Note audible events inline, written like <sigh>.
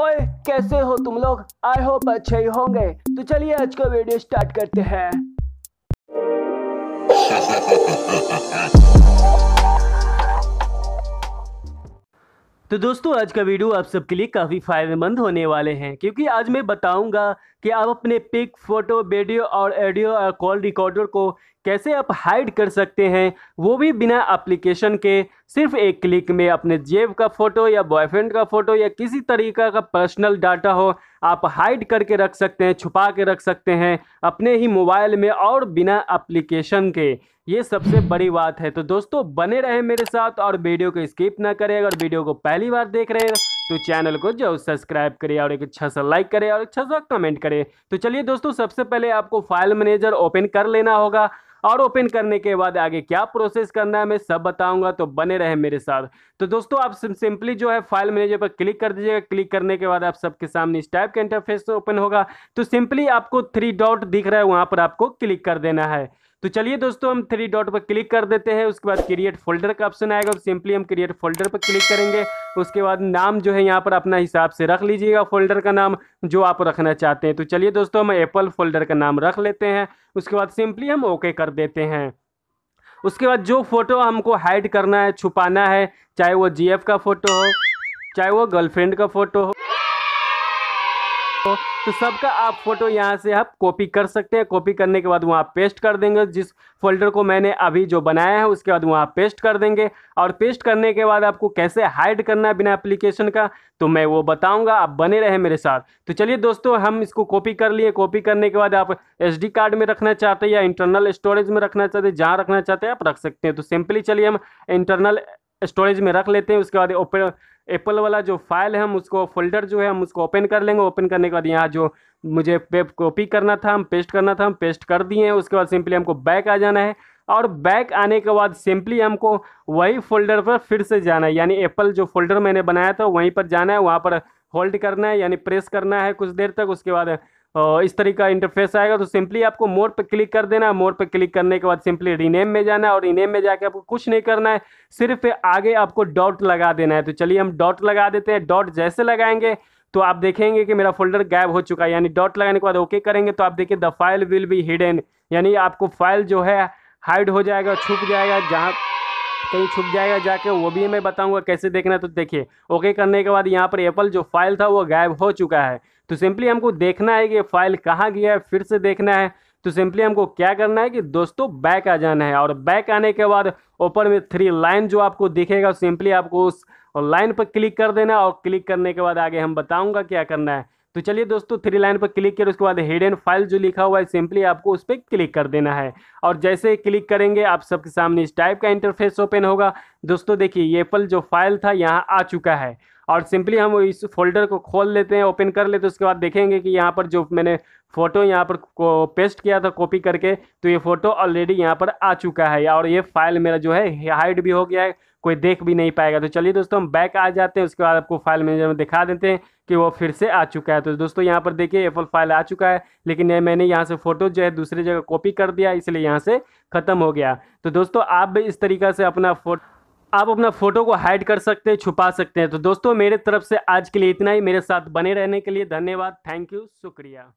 ओए कैसे हो तुम लोग आई होप अच्छे ही होंगे तो चलिए आज का वीडियो स्टार्ट करते हैं <laughs> तो दोस्तों आज का वीडियो आप सबके लिए काफ़ी फायदेमंद होने वाले हैं क्योंकि आज मैं बताऊंगा कि आप अपने पिक फोटो वीडियो और ऑडियो और कॉल रिकॉर्डर को कैसे आप हाइड कर सकते हैं वो भी बिना एप्लीकेशन के सिर्फ एक क्लिक में अपने जेब का फ़ोटो या बॉयफ्रेंड का फ़ोटो या किसी तरीका का पर्सनल डाटा हो आप हाइड करके रख सकते हैं छुपा के रख सकते हैं अपने ही मोबाइल में और बिना अप्लीकेशन के ये सबसे बड़ी बात है तो दोस्तों बने रहे मेरे साथ और वीडियो को स्किप ना करें अगर वीडियो को पहली बार देख रहे हैं तो चैनल को जो सब्सक्राइब करें और एक अच्छा सा लाइक करें और अच्छा सा कमेंट करें तो चलिए दोस्तों सबसे पहले आपको फाइल मैनेजर ओपन कर लेना होगा और ओपन करने के बाद आगे क्या प्रोसेस करना है मैं सब बताऊंगा तो बने रहे मेरे साथ तो दोस्तों आप सिंपली जो है फाइल मैनेजर पर क्लिक कर दीजिएगा क्लिक करने के बाद आप सबके सामने इस टाइप का इंटरफेस ओपन होगा तो सिंपली आपको थ्री डॉट दिख रहा है वहाँ पर आपको क्लिक कर देना है तो चलिए दोस्तों हम थ्री डॉट पर क्लिक कर देते हैं उसके बाद क्रिएट फोल्डर का ऑप्शन आएगा सिंपली हम क्रिएट फोल्डर पर क्लिक करेंगे उसके बाद नाम जो है यहाँ पर अपना हिसाब से रख लीजिएगा फोल्डर का नाम जो आप रखना चाहते हैं तो चलिए दोस्तों हम एप्पल फोल्डर का नाम रख लेते हैं उसके बाद सिंपली हम ओके कर देते हैं उसके बाद जो फ़ोटो हमको हाइड करना है छुपाना है चाहे वो जी का फ़ोटो हो चाहे वो गर्लफ्रेंड का फ़ोटो हो तो, तो सबका आप फोटो यहाँ से आप कॉपी कर सकते हैं कॉपी करने के बाद वहाँ पेस्ट कर देंगे जिस फोल्डर को मैंने अभी जो बनाया है उसके बाद वहाँ पेस्ट कर देंगे और पेस्ट करने के बाद आपको कैसे हाइड करना है बिना एप्लीकेशन का तो मैं वो बताऊँगा आप बने रहे मेरे साथ तो चलिए दोस्तों हम इसको कॉपी कर लिए कॉपी करने के बाद आप एस कार्ड में रखना चाहते हैं या इंटरनल स्टोरेज में रखना चाहते हैं जहाँ रखना चाहते हैं आप रख सकते हैं तो सिंपली चलिए हम इंटरनल स्टोरेज में रख लेते हैं उसके बाद ओपन एप्पल वाला जो फाइल है हम उसको फोल्डर जो है हम उसको ओपन कर लेंगे ओपन करने के बाद यहाँ जो मुझे पेप कॉपी करना था हम पेस्ट करना था हम पेस्ट कर दिए हैं उसके बाद सिंपली हमको बैक आ जाना है और बैक आने के बाद सिंपली हमको वही फोल्डर पर फिर से जाना है यानी एप्पल जो फोल्डर मैंने बनाया था वहीं पर जाना है वहाँ पर होल्ड करना है यानी प्रेस करना है कुछ देर तक उसके बाद इस तरीके का इंटरफेस आएगा तो सिंपली आपको मोड़ पर क्लिक कर देना है मोड पर क्लिक करने के बाद सिंपली रीनेम में जाना है और रीनेम में जाके आपको कुछ नहीं करना है सिर्फ आगे आपको डॉट लगा देना है तो चलिए हम डॉट लगा देते हैं डॉट जैसे लगाएंगे तो आप देखेंगे कि मेरा फोल्डर गायब हो चुका है यानी डॉट लगाने के बाद ओके करेंगे तो आप देखिए the file will be hidden यानी आपको फाइल जो है हाइड हो जाएगा छुप जाएगा जहाँ कहीं छुप जाएगा जाके वो भी मैं बताऊंगा कैसे देखना है तो देखिए ओके करने के बाद यहाँ पर एप्पल जो फाइल था वो गायब हो चुका है तो सिंपली हमको देखना है कि फाइल कहाँ गया है फिर से देखना है तो सिंपली हमको क्या करना है कि दोस्तों बैक आ जाना है और बैक आने के बाद ऊपर में थ्री लाइन जो आपको दिखेगा सिंपली आपको उस लाइन पर क्लिक कर देना और क्लिक करने के बाद आगे हम बताऊँगा क्या करना है तो चलिए दोस्तों थ्री लाइन पर क्लिक कर उसके बाद हेड एंड फाइल जो लिखा हुआ है सिंपली आपको उस पर क्लिक कर देना है और जैसे क्लिक करेंगे आप सबके सामने इस टाइप का इंटरफेस ओपन होगा दोस्तों देखिए ये एप्पल जो फाइल था यहाँ आ चुका है और सिंपली हम इस फोल्डर को खोल लेते हैं ओपन कर लेते हैं उसके बाद देखेंगे कि यहाँ पर जो मैंने फ़ोटो यहाँ पर को पेस्ट किया था कॉपी करके तो ये फ़ोटो ऑलरेडी यहाँ पर आ चुका है और ये फाइल मेरा जो है हाइड भी हो गया है कोई देख भी नहीं पाएगा तो चलिए दोस्तों हम बैक आ जाते हैं उसके बाद आपको फाइल मैनेजर में दिखा देते हैं कि वो फिर से आ चुका है तो दोस्तों यहाँ पर देखिए एफल फाइल आ चुका है लेकिन ये मैंने यहाँ से फ़ोटो जो है दूसरी जगह कॉपी कर दिया इसलिए यहाँ से ख़त्म हो गया तो दोस्तों आप भी इस तरीका से अपना फोटो आप अपना फोटो को हाइड कर सकते हैं छुपा सकते हैं तो दोस्तों मेरे तरफ से आज के लिए इतना ही मेरे साथ बने रहने के लिए धन्यवाद थैंक यू शुक्रिया